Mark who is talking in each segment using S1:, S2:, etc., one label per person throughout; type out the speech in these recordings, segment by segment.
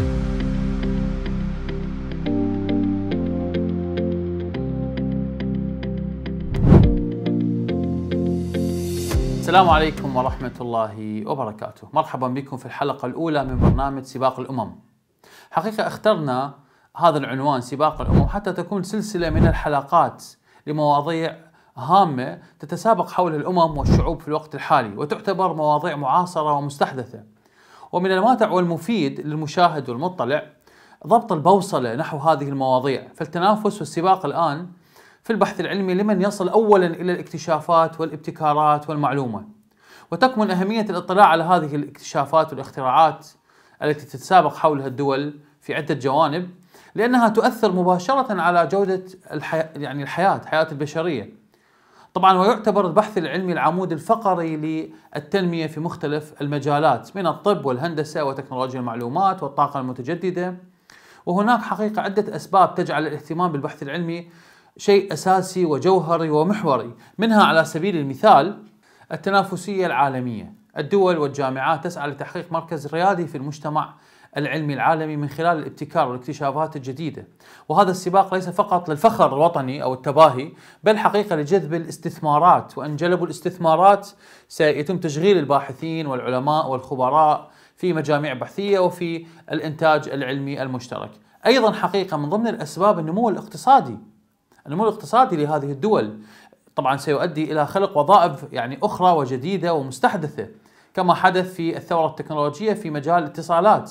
S1: السلام عليكم ورحمة الله وبركاته مرحبا بكم في الحلقة الأولى من برنامج سباق الأمم حقيقة اخترنا هذا العنوان سباق الأمم حتى تكون سلسلة من الحلقات لمواضيع هامة تتسابق حول الأمم والشعوب في الوقت الحالي وتعتبر مواضيع معاصرة ومستحدثة ومن الماتع والمفيد للمشاهد والمطلع ضبط البوصلة نحو هذه المواضيع فالتنافس والسباق الآن في البحث العلمي لمن يصل أولا إلى الاكتشافات والابتكارات والمعلومة وتكمن أهمية الاطلاع على هذه الاكتشافات والاختراعات التي تتسابق حولها الدول في عدة جوانب لأنها تؤثر مباشرة على جودة الحياة يعني الحياة حياة البشرية طبعا ويعتبر البحث العلمي العمود الفقري للتنمية في مختلف المجالات من الطب والهندسة وتكنولوجيا المعلومات والطاقة المتجددة وهناك حقيقة عدة أسباب تجعل الاهتمام بالبحث العلمي شيء أساسي وجوهري ومحوري منها على سبيل المثال التنافسية العالمية الدول والجامعات تسعى لتحقيق مركز ريادي في المجتمع العلمي العالمي من خلال الابتكار والاكتشافات الجديدة وهذا السباق ليس فقط للفخر الوطني أو التباهي بل حقيقة لجذب الاستثمارات وأن جلبوا الاستثمارات سيتم تشغيل الباحثين والعلماء والخبراء في مجاميع بحثية وفي الإنتاج العلمي المشترك أيضا حقيقة من ضمن الأسباب النمو الاقتصادي النمو الاقتصادي لهذه الدول طبعا سيؤدي الى خلق وظائف يعني اخرى وجديده ومستحدثه كما حدث في الثوره التكنولوجيه في مجال الاتصالات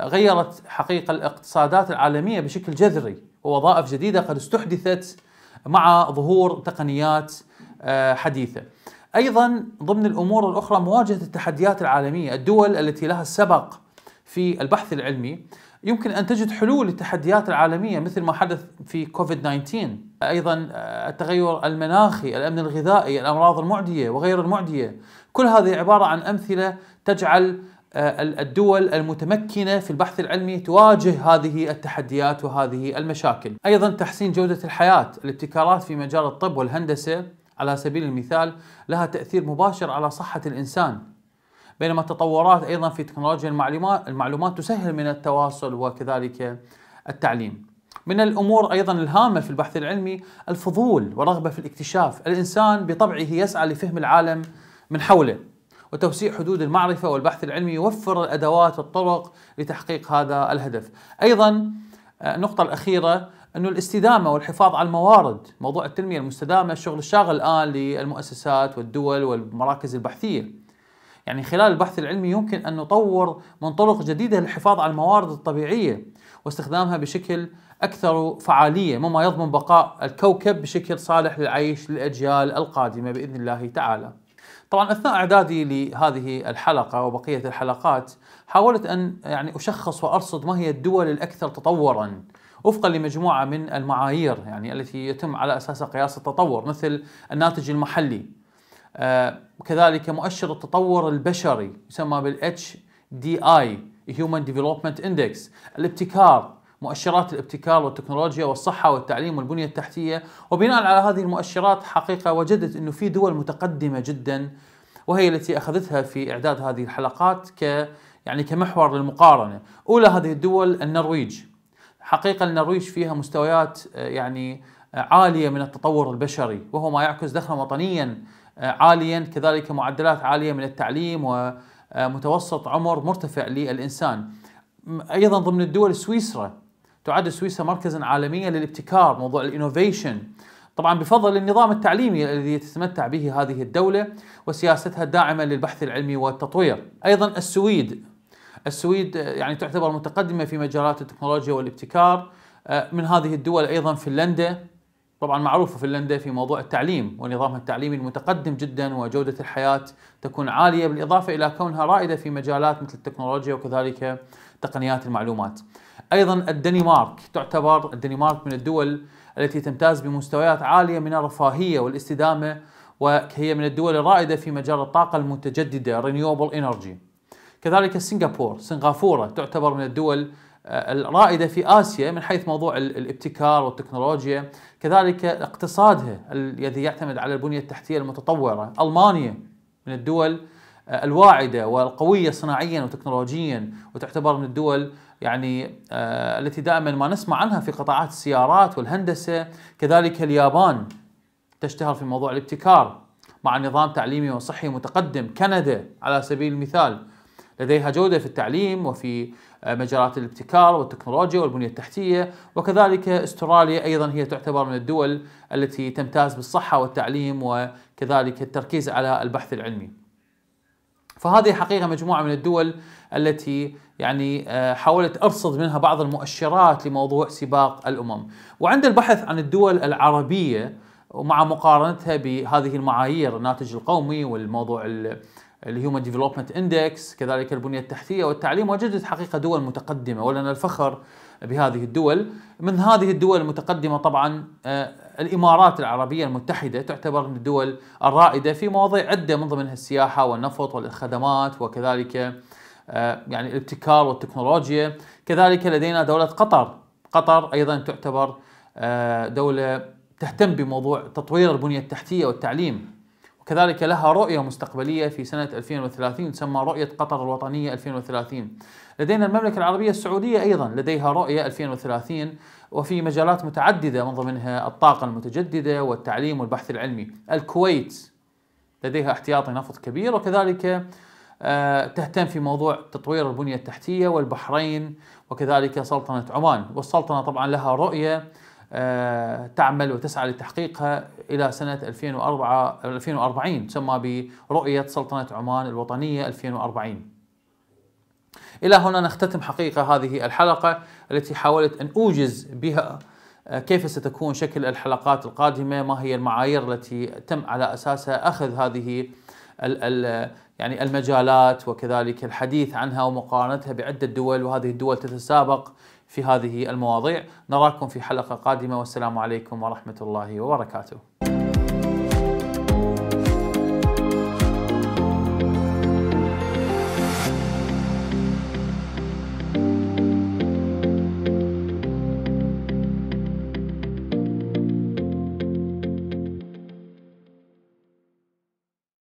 S1: غيرت حقيقة الاقتصادات العالمية بشكل جذري ووظائف جديدة قد استحدثت مع ظهور تقنيات آه، حديثة أيضا ضمن الأمور الأخرى مواجهة التحديات العالمية الدول التي لها السبق في البحث العلمي يمكن أن تجد حلول للتحديات العالمية مثل ما حدث في كوفيد 19 أيضا آه، التغير المناخي الأمن الغذائي الأمراض المعدية وغير المعدية كل هذه عبارة عن أمثلة تجعل آه، الدول المتمكنة في البحث العلمي تواجه هذه التحديات وهذه المشاكل أيضا تحسين جودة الحياة الابتكارات في مجال الطب والهندسة على سبيل المثال لها تأثير مباشر على صحة الإنسان بينما التطورات أيضا في تكنولوجيا المعلومات تسهل من التواصل وكذلك التعليم من الامور ايضا الهامه في البحث العلمي الفضول ورغبه في الاكتشاف، الانسان بطبعه يسعى لفهم العالم من حوله، وتوسيع حدود المعرفة والبحث العلمي يوفر الأدوات والطرق لتحقيق هذا الهدف أيضا آه، النقطة الأخيرة أنه الاستدامة والحفاظ على الموارد موضوع التنمية المستدامة الشغل الشاغل الآن للمؤسسات والدول والمراكز البحثية يعني خلال البحث العلمي يمكن أن نطور من طرق جديدة للحفاظ على الموارد الطبيعية واستخدامها بشكل أكثر فعالية مما يضمن بقاء الكوكب بشكل صالح للعيش للأجيال القادمة بإذن الله تعالى طبعا اثناء اعدادي لهذه الحلقه وبقيه الحلقات حاولت ان يعني اشخص وارصد ما هي الدول الاكثر تطورا وفقا لمجموعه من المعايير يعني التي يتم على اساسها قياس التطور مثل الناتج المحلي آه كذلك مؤشر التطور البشري يسمى بالاتش دي اي هيومن ديفلوبمنت اندكس الابتكار مؤشرات الابتكار والتكنولوجيا والصحة والتعليم والبنية التحتية وبناء على هذه المؤشرات حقيقة وجدت أنه في دول متقدمة جدا وهي التي أخذتها في إعداد هذه الحلقات ك يعني كمحور للمقارنة أولى هذه الدول النرويج حقيقة النرويج فيها مستويات آه، يعني آه، عالية من التطور البشري وهو ما يعكس دخلا وطنيا آه، عاليا كذلك معدلات عالية من التعليم ومتوسط عمر مرتفع للإنسان أيضا ضمن الدول سويسرا تعد سويسرا مركزا عالميا للابتكار موضوع الانوفيشن طبعا بفضل النظام التعليمي الذي تتمتع به هذه الدولة وسياستها الداعمة للبحث العلمي والتطوير أيضا السويد السويد يعني تعتبر متقدمة في مجالات التكنولوجيا والابتكار آه، من هذه الدول أيضا فنلندا طبعا معروفة فنلندا في موضوع التعليم ونظامها التعليمي المتقدم جدا وجودة الحياة تكون عالية بالإضافة إلى كونها رائدة في مجالات مثل التكنولوجيا وكذلك تقنيات المعلومات أيضا الدنمارك تعتبر الدنمارك من الدول التي تمتاز بمستويات عالية من الرفاهية والاستدامة وهي من الدول الرائدة في مجال الطاقة المتجددة Renewable Energy كذلك سنغافورة سنغافورة تعتبر من الدول آه، الرائده في اسيا من حيث موضوع الابتكار والتكنولوجيا، كذلك اقتصادها الذي يعتمد على البنيه التحتيه المتطوره، المانيا من الدول آه، الواعده والقويه صناعيا وتكنولوجيا وتعتبر من الدول يعني آه، التي دائما ما نسمع عنها في قطاعات السيارات والهندسه، كذلك اليابان تشتهر في موضوع الابتكار مع نظام تعليمي وصحي متقدم، كندا على سبيل المثال لديها جودة في التعليم وفي آه، مجالات الابتكار والتكنولوجيا والبنية التحتية وكذلك استراليا أيضا هي تعتبر من الدول التي تمتاز بالصحة والتعليم وكذلك التركيز على البحث العلمي فهذه حقيقه مجموعه من الدول التي يعني آه، حاولت ارصد منها بعض المؤشرات لموضوع سباق الامم، وعند البحث عن الدول العربيه ومع مقارنتها بهذه المعايير الناتج القومي والموضوع هو ديفلوبمنت اندكس كذلك البنيه التحتيه والتعليم وجدت حقيقه دول متقدمه ولنا الفخر بهذه الدول من هذه الدول المتقدمه طبعا آه، الامارات العربيه المتحده تعتبر من الدول الرائده في مواضيع عده من ضمنها السياحه والنفط والخدمات وكذلك آه، يعني الابتكار والتكنولوجيا كذلك لدينا دوله قطر قطر ايضا تعتبر آه، دوله تهتم بموضوع تطوير البنيه التحتيه والتعليم وكذلك لها رؤية مستقبلية في سنة 2030 تسمى رؤية قطر الوطنية 2030 لدينا المملكة العربية السعودية أيضا لديها رؤية 2030 وفي مجالات متعددة من ضمنها الطاقة المتجددة والتعليم والبحث العلمي الكويت لديها احتياطي نفط كبير وكذلك آه، تهتم في موضوع تطوير البنية التحتية والبحرين وكذلك سلطنة عمان والسلطنة طبعا لها رؤية آه، تعمل وتسعى لتحقيقها إلى سنة 2004 2040 تسمى برؤية سلطنة عمان الوطنية 2040 إلى هنا نختتم حقيقة هذه الحلقة التي حاولت أن أوجز بها آه، كيف ستكون شكل الحلقات القادمة ما هي المعايير التي تم على أساسها أخذ هذه ال ال يعني المجالات وكذلك الحديث عنها ومقارنتها بعدة دول وهذه الدول تتسابق في هذه المواضيع نراكم في حلقة قادمة والسلام عليكم ورحمة الله وبركاته